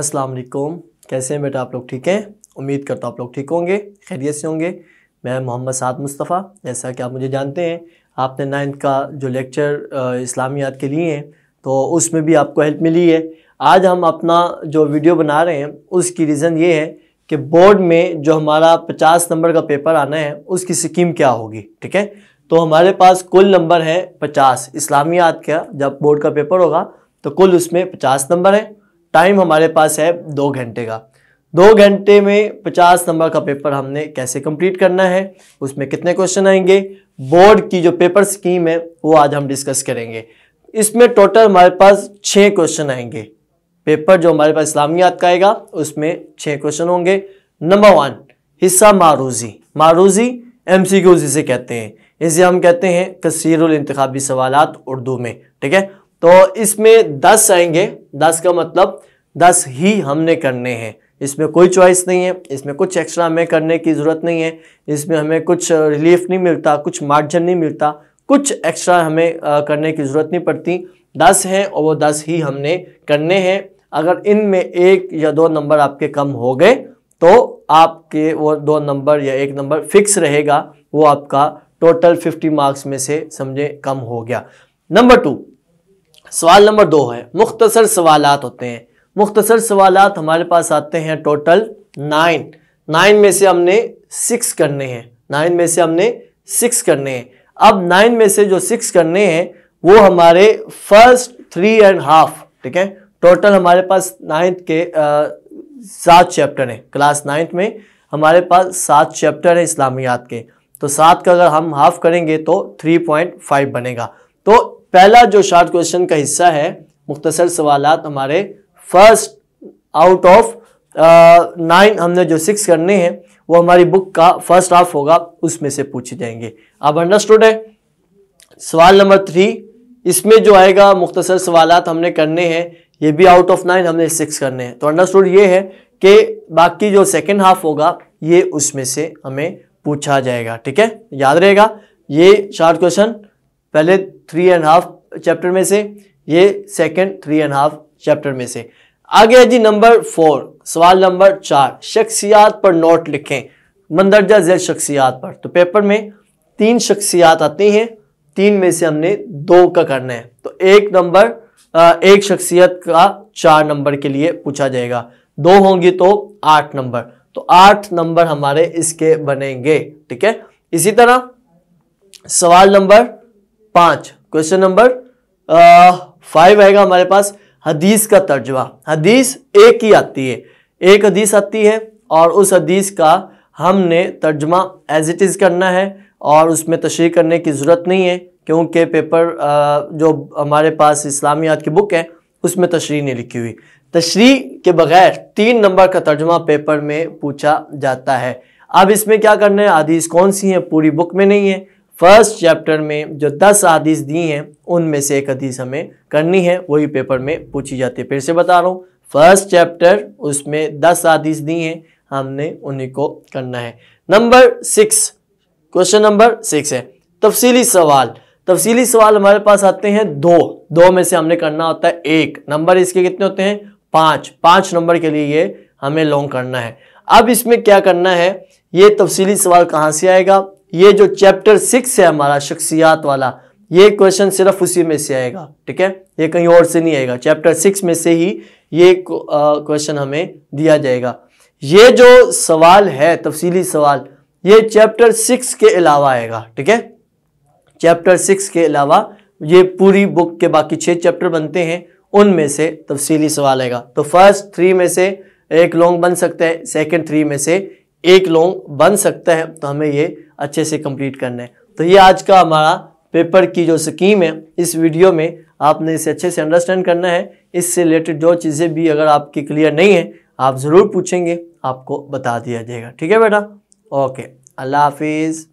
असलम कैसे हैं बेटा आप लोग ठीक हैं उम्मीद करता हूँ आप लोग ठीक होंगे खैरियत से होंगे मैं मोहम्मद साद मुस्तफ़ा जैसा कि आप मुझे जानते हैं आपने नाइन्थ का जो लेक्चर इस्लामियात के लिए हैं तो उसमें भी आपको हेल्प मिली है आज हम अपना जो वीडियो बना रहे हैं उसकी रीज़न ये है कि बोर्ड में जो हमारा पचास नंबर का पेपर आना है उसकी स्कीम क्या होगी ठीक है तो हमारे पास कुल नंबर है पचास इस्लामियात का जब बोर्ड का पेपर होगा तो कुल उसमें पचास नंबर है टाइम हमारे पास है दो घंटे का दो घंटे में पचास नंबर का पेपर हमने कैसे कंप्लीट करना है उसमें कितने क्वेश्चन आएंगे बोर्ड की जो पेपर स्कीम है वो आज हम डिस्कस करेंगे इसमें टोटल हमारे पास छः क्वेश्चन आएंगे पेपर जो हमारे पास इस्लामियात का आएगा उसमें छः क्वेश्चन होंगे नंबर वन हिस्सा मारूजी मारूजी एमसीक्यू जिसे कहते हैं इसे हम कहते हैं कसीरुल इंतबी सवाल उर्दू में ठीक है तो इसमें दस आएंगे दस का मतलब दस ही हमने करने हैं इसमें कोई चॉइस नहीं है इसमें कुछ एक्स्ट्रा हमें करने की ज़रूरत नहीं है इसमें हमें कुछ रिलीफ नहीं मिलता कुछ मार्जिन नहीं मिलता कुछ एक्स्ट्रा हमें करने की ज़रूरत नहीं पड़ती दस हैं और वो दस ही हमने करने हैं अगर इनमें एक या दो नंबर आपके कम हो गए तो आपके वो दो नंबर या एक नंबर फिक्स रहेगा वो आपका टोटल 50 मार्क्स में से समझे कम हो गया नंबर टू सवाल नंबर दो है मुख्तसर सवालत होते हैं मुख्तसर सवालत हमारे पास आते हैं टोटल नाइन नाइन में से हमने सिक्स करने हैं नाइन में से हमने सिक्स करने हैं अब नाइन में से जो सिक्स करने हैं वो हमारे फर्स्ट थ्री एंड हाफ ठीक है टोटल हमारे पास नाइन्थ के सात चैप्टर हैं क्लास नाइन्थ में हमारे पास सात चैप्टर हैं इस्लामियात के तो सात का अगर हम हाफ करेंगे तो थ्री पॉइंट फाइव बनेगा तो पहला जो शार्ट क्वेश्चन का हिस्सा है मुख्तसर सवाल हमारे फर्स्ट आउट ऑफ नाइन हमने जो सिक्स करने हैं वो हमारी बुक का फर्स्ट हाफ होगा उसमें से पूछे जाएंगे अब अंडरस्टूड है सवाल नंबर थ्री इसमें जो आएगा मुख्तसर सवाल हमने करने हैं ये भी आउट ऑफ नाइन हमने सिक्स करने हैं तो अंडरस्टूड ये है कि बाकी जो सेकेंड हाफ होगा ये उसमें से हमें पूछा जाएगा ठीक है याद रहेगा ये शार्ट क्वेश्चन पहले थ्री एंड हाफ चैप्टर में से ये second three and half chapter में से आगे है जी नंबर फोर सवाल नंबर चार शख्सियात पर नोट लिखें मंदरजा जैल शख्सियात पर तो पेपर में तीन शख्सियात आती हैं तीन में से हमने दो का करना है तो एक नंबर एक शख्सियत का चार नंबर के लिए पूछा जाएगा दो होंगी तो आठ नंबर तो आठ नंबर हमारे इसके बनेंगे ठीक है इसी तरह सवाल नंबर पांच क्वेश्चन नंबर फाइव आएगा हमारे पास हदीस का तर्जमा हदीस एक ही आती है एक हदीस आती है और उस हदीस का हमने तर्जमा एज इट इज़ करना है और उसमें तशरी करने की ज़रूरत नहीं है क्योंकि पेपर जो हमारे पास इस्लामियात की बुक है उसमें तशरी नहीं लिखी हुई तशरी के बगैर तीन नंबर का तर्जमा पेपर में पूछा जाता है अब इसमें क्या करना है आदिश कौन सी हैं पूरी बुक में नहीं है फर्स्ट चैप्टर में जो दस आदिश दी हैं उनमें से एक अदीस हमें करनी है वही पेपर में पूछी जाती है फिर से बता रहा हूँ फर्स्ट चैप्टर उसमें दस आदिश दी हैं हमने उन्हीं को करना है number six question number six है तफसीली सवाल तफसीली सवाल हमारे पास आते हैं दो दो में से हमने करना होता है एक नंबर इसके कितने होते हैं पाँच पाँच नंबर के लिए ये हमें लॉन्ग करना है अब इसमें क्या करना है ये तफसीली सवाल कहाँ से आएगा ये जो चैप्टर सिक्स है हमारा शख्सियात वाला ये क्वेश्चन सिर्फ उसी में से आएगा ठीक है ये कहीं और से नहीं आएगा चैप्टर सिक्स में से ही ये क्वेश्चन हमें दिया जाएगा ये जो सवाल है तफसीली सवाल ये चैप्टर सिक्स के अलावा आएगा ठीक है चैप्टर सिक्स के अलावा ये पूरी बुक के बाकी छः चैप्टर बनते हैं उनमें से तफसीली सवाल आएगा तो फर्स्ट थ्री में से एक लॉन्ग बन सकता है सेकंड थ्री में से एक लॉन्ग बन सकता है तो हमें ये अच्छे से कंप्लीट करना है तो ये आज का हमारा पेपर की जो स्कीम है इस वीडियो में आपने इसे अच्छे से अंडरस्टैंड करना है इससे रिलेटेड जो चीज़ें भी अगर आपकी क्लियर नहीं है आप ज़रूर पूछेंगे आपको बता दिया जाएगा ठीक है बेटा ओके अल्लाह हाफिज़